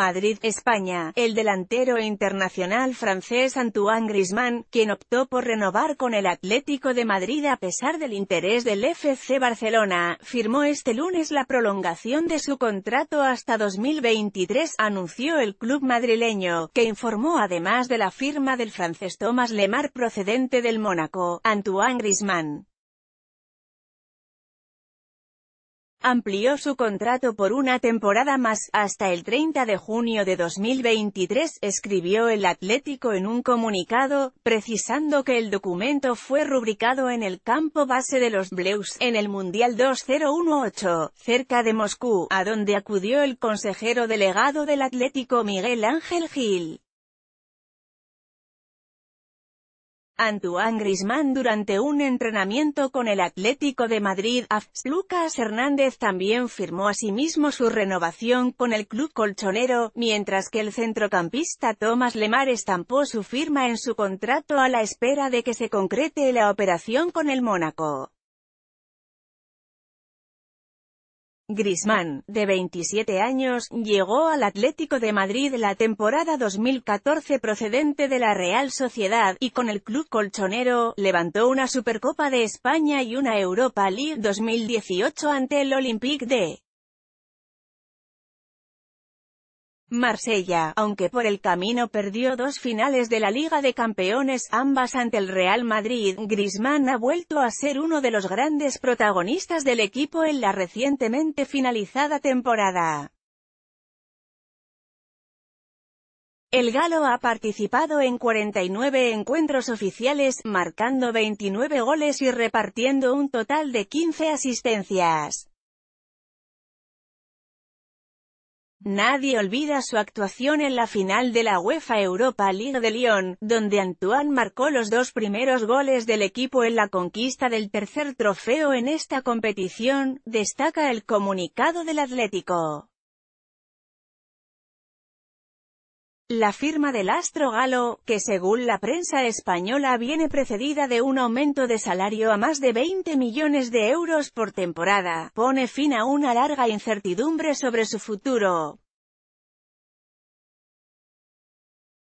Madrid, España, el delantero internacional francés Antoine Griezmann, quien optó por renovar con el Atlético de Madrid a pesar del interés del FC Barcelona, firmó este lunes la prolongación de su contrato hasta 2023, anunció el club madrileño, que informó además de la firma del francés Thomas Lemar procedente del Mónaco, Antoine Griezmann. Amplió su contrato por una temporada más, hasta el 30 de junio de 2023, escribió el Atlético en un comunicado, precisando que el documento fue rubricado en el campo base de los Blues, en el Mundial 2018, cerca de Moscú, a donde acudió el consejero delegado del Atlético Miguel Ángel Gil. Antoine Grisman durante un entrenamiento con el Atlético de Madrid. Lucas Hernández también firmó asimismo su renovación con el club colchonero, mientras que el centrocampista Tomás Lemar estampó su firma en su contrato a la espera de que se concrete la operación con el Mónaco. Grisman, de 27 años, llegó al Atlético de Madrid la temporada 2014 procedente de la Real Sociedad, y con el club colchonero, levantó una Supercopa de España y una Europa League 2018 ante el Olympique de Marsella, aunque por el camino perdió dos finales de la Liga de Campeones ambas ante el Real Madrid, Griezmann ha vuelto a ser uno de los grandes protagonistas del equipo en la recientemente finalizada temporada. El galo ha participado en 49 encuentros oficiales, marcando 29 goles y repartiendo un total de 15 asistencias. Nadie olvida su actuación en la final de la UEFA Europa League de Lyon, donde Antoine marcó los dos primeros goles del equipo en la conquista del tercer trofeo en esta competición, destaca el comunicado del Atlético. La firma del astro galo, que según la prensa española viene precedida de un aumento de salario a más de 20 millones de euros por temporada, pone fin a una larga incertidumbre sobre su futuro.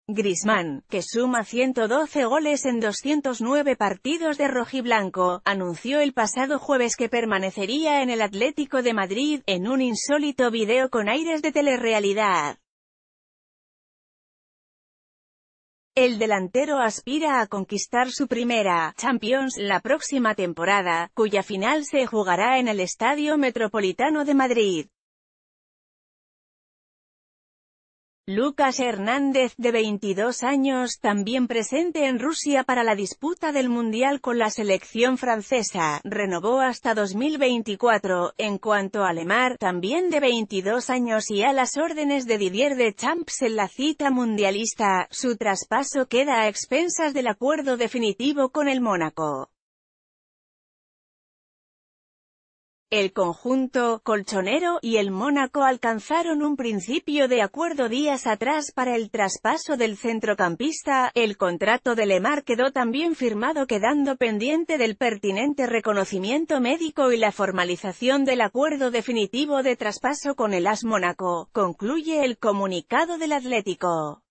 Grisman, que suma 112 goles en 209 partidos de rojiblanco, anunció el pasado jueves que permanecería en el Atlético de Madrid, en un insólito video con aires de telerrealidad. El delantero aspira a conquistar su primera Champions la próxima temporada, cuya final se jugará en el Estadio Metropolitano de Madrid. Lucas Hernández, de 22 años, también presente en Rusia para la disputa del Mundial con la selección francesa, renovó hasta 2024. En cuanto a Lemar, también de 22 años y a las órdenes de Didier de Champs en la cita mundialista, su traspaso queda a expensas del acuerdo definitivo con el Mónaco. El conjunto colchonero y el Mónaco alcanzaron un principio de acuerdo días atrás para el traspaso del centrocampista, el contrato de Lemar quedó también firmado quedando pendiente del pertinente reconocimiento médico y la formalización del acuerdo definitivo de traspaso con el AS Mónaco, concluye el comunicado del Atlético.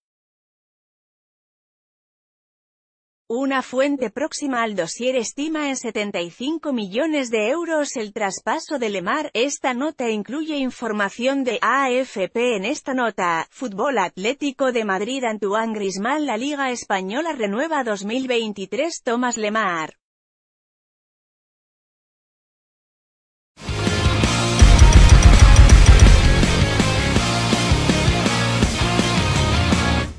Una fuente próxima al dossier estima en 75 millones de euros el traspaso de Lemar. Esta nota incluye información de AFP en esta nota. Fútbol Atlético de Madrid Antoine Grismal, La Liga Española renueva 2023 Tomás Lemar.